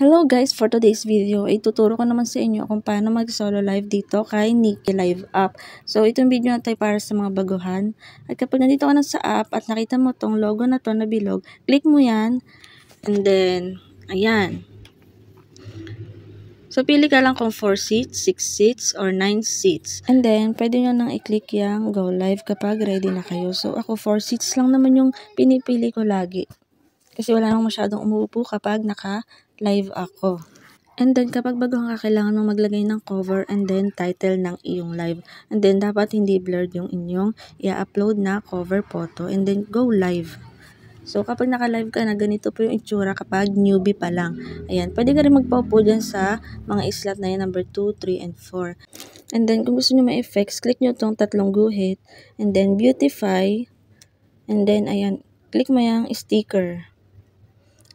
Hello guys, for today's video, ituturo ko naman sa inyo kung paano mag-solo live dito kay Nikki Live App. So, itong video na para sa mga baguhan. At kapag nandito ka na sa app at nakita mo tong logo na to na bilog, click mo yan. And then, ayan. So, pili ka lang kung 4 seats, 6 seats, or 9 seats. And then, pwede nyo nang i-click yung go live kapag ready na kayo. So, ako 4 seats lang naman yung pinipili ko lagi. Kasi wala nang masyadong umuupo kapag naka live ako. And then kapag bago ka, kailangan mong maglagay ng cover and then title ng iyong live. And then dapat hindi blurred yung inyong i-upload na cover photo and then go live. So kapag naka-live ka na, ganito po yung itsura kapag newbie pa lang. Ayan, pwede ka rin magpaupo dyan sa mga slot na yan, number 2, 3, and 4. And then kung gusto nyo ma-effects, click nyo tong tatlong guhit. And then beautify. And then ayan, click mo yung sticker.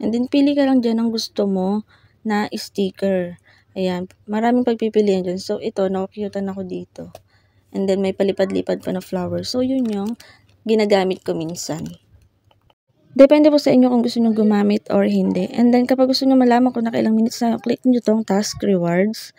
And then, pili ka lang dyan ng gusto mo na sticker. Ayan, maraming pagpipilian dyan. So, ito, nakukyutan ako dito. And then, may palipad-lipad pa na flower. So, yun yung ginagamit ko minsan. Depende po sa inyo kung gusto nyo gumamit or hindi. And then, kapag gusto nyo malaman kung nakailang minutes na, click nyo tong task rewards.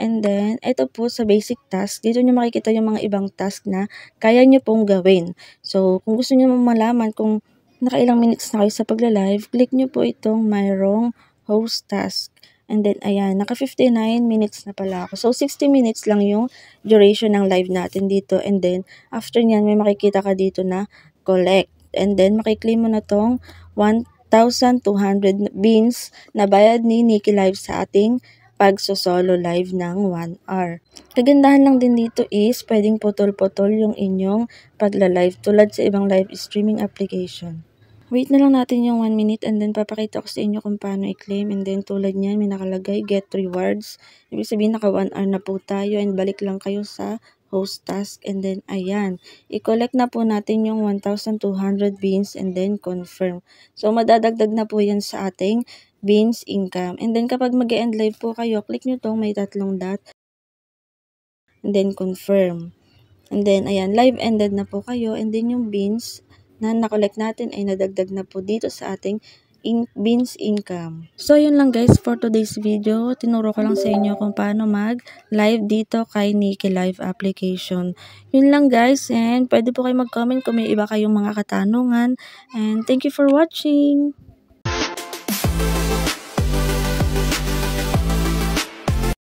And then, ito po sa basic task, dito nyo makikita yung mga ibang task na kaya nyo pong gawin. So, kung gusto nyo malaman kung nakailang minutes na kayo sa pagla-live, click nyo po itong mayroong host task. And then, ayan, naka 59 minutes na pala ako. So, 60 minutes lang yung duration ng live natin dito. And then, after nyan, may makikita ka dito na collect. And then, makiklaim mo na tong 1,200 beans na bayad ni Nikki Live sa ating pagsosolo live ng 1 hour. Kagandahan lang din dito is pwedeng putol-putol yung inyong pagla-live tulad sa ibang live streaming application. Wait na lang natin yung 1 minute and then papakita ko sa inyo kung paano i-claim. And then tulad niyan, may nakalagay get rewards. Ibig sabihin naka 1 hour na po tayo and balik lang kayo sa host task. And then ayan, i-collect na po natin yung 1,200 beans and then confirm. So madadagdag na po yan sa ating beans income. And then kapag mag-end live po kayo, click nyo tong may tatlong dot. And then confirm. And then, ayan, live ended na po kayo. And then yung beans, na nakolect natin ay nadagdag na po dito sa ating in beans income. So, yun lang guys for today's video. Tinuro ko lang sa inyo kung paano mag-live dito kay Nike Live application. Yun lang guys and pwede po kayo mag-comment kung may iba kayong mga katanungan. And thank you for watching!